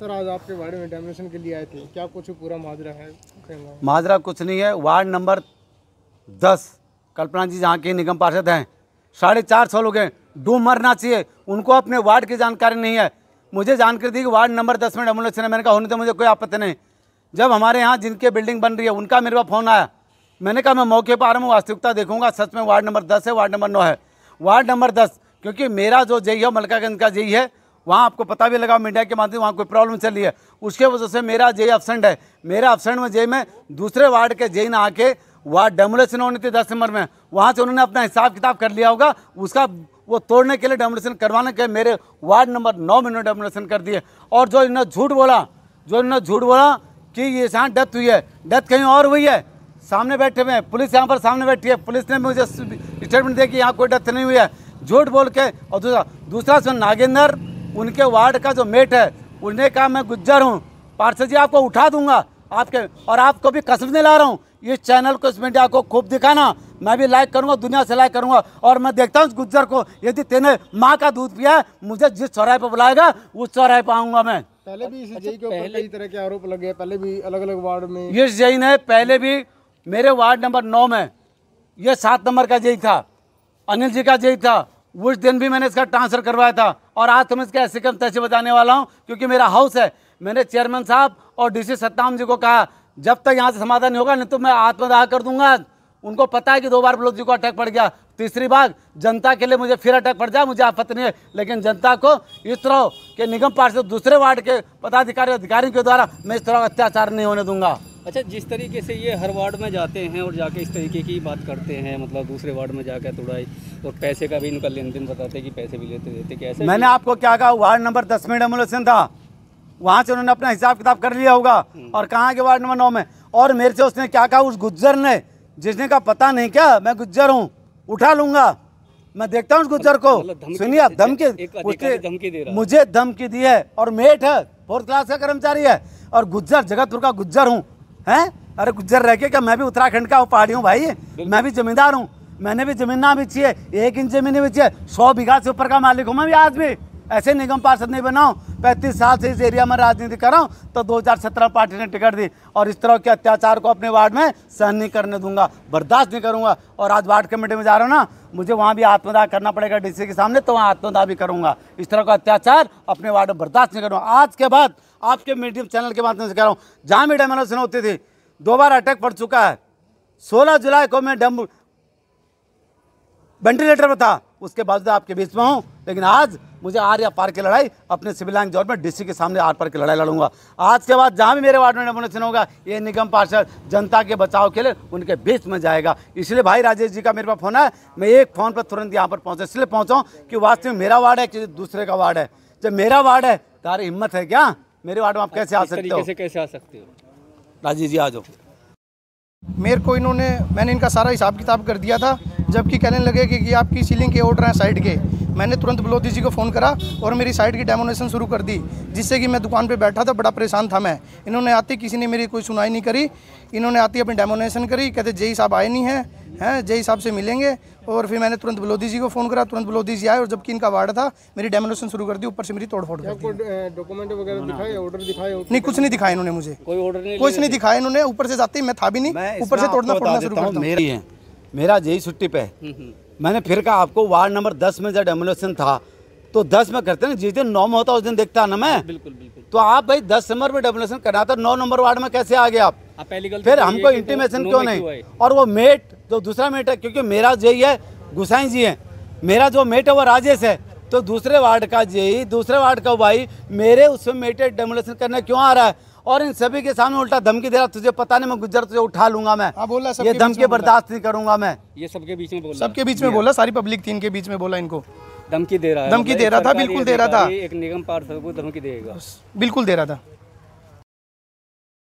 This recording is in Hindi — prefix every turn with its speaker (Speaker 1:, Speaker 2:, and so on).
Speaker 1: सर आज आपके वार्ड में डेमोलेशन के लिए आए थे क्या कुछ पूरा माजरा है माजरा कुछ नहीं है वार्ड नंबर दस कल्पना जी जहाँ के निगम पार्षद हैं साढ़े चार सौ लोग हैं डूब मरना चाहिए उनको अपने वार्ड की जानकारी नहीं है मुझे जानकारी दी कि वार्ड नंबर दस में डेमोलेशन है मैंने कहा होने तो मुझे कोई आपत्ति नहीं जब हमारे यहाँ जिनके बिल्डिंग बन रही है उनका मेरे पास फ़ोन आया मैंने कहा मैं मौके पर आ रहा हूँ वास्तविकता देखूंगा सच में वार्ड नंबर दस है वार्ड नंबर नौ है वार्ड नंबर दस क्योंकि मेरा जो जई है मलकागंज का जई है वहाँ आपको पता भी लगा मीडिया के माध्यम से वहाँ कोई प्रॉब्लम चल रही है उसके वजह से मेरा जय अब्सेंट है मेरा अपसेंट में जय में दूसरे वार्ड के जय ना आके वार्ड डेमोलेशन होनी थी दस नंबर में वहाँ से उन्होंने अपना हिसाब किताब कर लिया होगा उसका वो तोड़ने के लिए डेमोलेशन करवाने के मेरे वार्ड नंबर नौ में उन्होंने डेमोलेशन कर दिए और जो इन्होंने झूठ बोला जो इन्होंने झूठ बोला कि ये यहाँ डेथ हुई है डेथ कहीं और हुई है सामने बैठे हुए पुलिस यहाँ पर सामने बैठी है पुलिस ने मुझे स्टेटमेंट दिया कि यहाँ कोई डेथ नहीं हुई है झूठ बोल के और दूसरा दूसरा सुन नागेंद्र उनके वार्ड का जो मेट है उन्हें कहा मैं गुज्जर हूँ पार्षद जी आपको उठा दूंगा आपके और आपको भी कसम नहीं ला रहा हूँ इस चैनल को इस मीडिया को खूब दिखाना मैं भी लाइक करूंगा दुनिया से लाइक करूंगा और मैं देखता हूँ गुज्जर को यदि तेने माँ का दूध पिया मुझे जिस चौराहे पर बुलाएगा उस चौराहे पर आऊंगा मैं पहले भी इस अच्छा, जई के ऊपर कई तरह के आरोप लगे पहले भी अलग अलग वार्ड में ये जई ने पहले भी मेरे वार्ड नंबर नौ में ये सात नंबर का जई था अनिल जी का जई था उस दिन भी मैंने इसका ट्रांसफ़र करवाया था और आज तो मैं इसके ऐसे कम तैसे बताने वाला हूँ क्योंकि मेरा हाउस है मैंने चेयरमैन साहब और डी सी जी को कहा जब तक यहाँ से समाधान नहीं होगा नहीं तो मैं आत्मदाह कर दूंगा उनको पता है कि दो बार ब्लॉक जी को अटैक पड़ गया तीसरी बार जनता के लिए मुझे फिर अटैक पड़ जाए मुझे आपत्ति नहीं है लेकिन जनता को इस तरह के निगम पार्षद दूसरे वार्ड के पदाधिकारी अधिकारियों के द्वारा मैं इस तरह का अत्याचार नहीं होने दूंगा अच्छा जिस तरीके से ये हर वार्ड में जाते हैं और जाके इस तरीके की बात करते हैं मतलब दूसरे वार्ड में जाकर थोड़ा और पैसे का भी इनका लेन देन बताते कि पैसे भी लेते देते कैसे मैंने आपको क्या कहा वार्ड नंबर दस में डेमोलेशन था वहाँ से उन्होंने अपना हिसाब किताब कर लिया होगा हम्म। और कहाँ के वार्ड नंबर नौ में और मेरे से उसने क्या कहा उस गुज्जर ने जिसने कहा पता नहीं क्या मैं गुज्जर हूँ उठा लूंगा मैं देखता हूँ उस मतलब गुज्जर को सुनिए मतलब धमकी दे मुझे धमकी दी है और मेठ है फोर्थ क्लास का कर्मचारी है और गुज्जर जगतपुर का गुज्जर हूँ हैं अरे गुजर रह के क्या मैं भी उत्तराखंड का पहाड़ी हूँ भाई मैं भी जमींदार हूँ मैंने भी जमीन ना बेची है एक इंच जमीन बेची है सौ बीघा से ऊपर का मालिक हूँ मैं भी आज भी ऐसे निगम पार्षद नहीं बनाओ पैंतीस साल से इस एरिया में राजनीति कराऊँ तो 2017 पार्टी ने टिकट दी और इस तरह के अत्याचार को अपने वार्ड में सहन नहीं करने दूंगा बर्दाश्त नहीं करूंगा और आज वार्ड कमेटी में जा रहा हूँ ना मुझे वहाँ भी आत्मदाह करना पड़ेगा डी के सामने तो वहाँ आत्मदाह भी करूँगा इस तरह का अत्याचार अपने वार्ड में बर्दाश्त नहीं करूँगा आज के बाद आपके मीडियम चैनल के माध्यम से कह रहा हूँ जहाँ भी डेमोलेशन होती थी दो बार अटैक पड़ चुका है सोलह जुलाई को मैं डम वेंटिलेटर पर था उसके बावजूद आपके बीच में हूँ लेकिन आज मुझे आर या पार की लड़ाई अपने सिविल लाइन में डीसी के सामने आर पार की लड़ाई लड़ूंगा आज के बाद जहाँ भी मेरे वार्ड में नमोनेशन होगा ये निगम पार्षद जनता के बचाव के लिए उनके बीच में जाएगा इसलिए भाई राजेश जी का मेरे पास फ़ोन है मैं एक फ़ोन पर तुरंत यहाँ पर पहुँचा इसलिए पहुँचाऊँ कि वास्तव में मेरा वार्ड है कि दूसरे का वार्ड है जब मेरा वार्ड है तारी हिम्मत है क्या मेरे वार्ड में आप कैसे आ सकते हो कैसे आ सकते हो राजेश जी आ जाओ मेरे को इन्होंने मैंने इनका सारा हिसाब किताब कर दिया था जबकि कहने लगे कि, कि आपकी सीलिंग के ऑर्डर हैं साइड के मैंने तुरंत बलोदी जी को फ़ोन करा और मेरी साइड की डेमोनेशन शुरू कर दी जिससे कि मैं दुकान पे बैठा था बड़ा परेशान था मैं इन्होंने आती किसी ने मेरी कोई सुनाई नहीं करी इन्होंने आती अपनी डेमोनेशन करी कहते जय साहब आए नहीं हैं हैं जय साहब से मिलेंगे और फिर मैंने तुरंत बलोदी जी को फ़ोन करा तुरंत बलोदी जी आए और जबकि इनका वार्ड था मेरी डेमोनेशन शुरू कर दी ऊपर से मेरी तोड़फोड़ कर दी डॉक्यूमेंट वगैरह दिखाए ऑर्डर दिखाए नहीं कुछ नहीं दिखाया इन्होंने मुझे कोई ऑर्डर नहीं कुछ नहीं दिखाया इन्होंने ऊपर से जाते मैं था भी नहीं ऊपर से तोड़ना फोड़ना शुरू कर मेरी है मेरा यही छुट्टी पे हम्म, हम्म। मैंने फिर कहा आपको वार्ड नंबर दस में जब डेमोलेशन था तो दस में करते ना जिस दिन नौ में होता उस दिन देखता ना मैं बिल्कुल बिल्कुल तो आप भाई दस नंबर में डेमोलेशन करना था नौ नंबर वार्ड में कैसे आ गए आप फिर तो हमको इंटीमेशन क्यों नहीं और वो मेट जो दूसरा मेट है क्योंकि मेरा यही है गुसाई जी है मेरा जो मेट है वो राजेश है तो दूसरे वार्ड का जेई दूसरे वार्ड का भाई मेरे उसमें मेटर डेमोलेशन करने क्यों आ रहा है और इन सभी के सामने उल्टा धमकी दे रहा तुझे पता नहीं मैं गुजर तुझे उठा लूंगा मैं आ, हाँ, बोला ये धमकी बर्दाश्त नहीं करूंगा मैं ये सबके बीच में बोला सबके बीच में बोला सारी पब्लिक थी इनके बीच में बोला इनको धमकी दे रहा है धमकी दे रहा था बिल्कुल दे रहा था एक निगम पार्षद को धमकी देगा बिल्कुल दे रहा था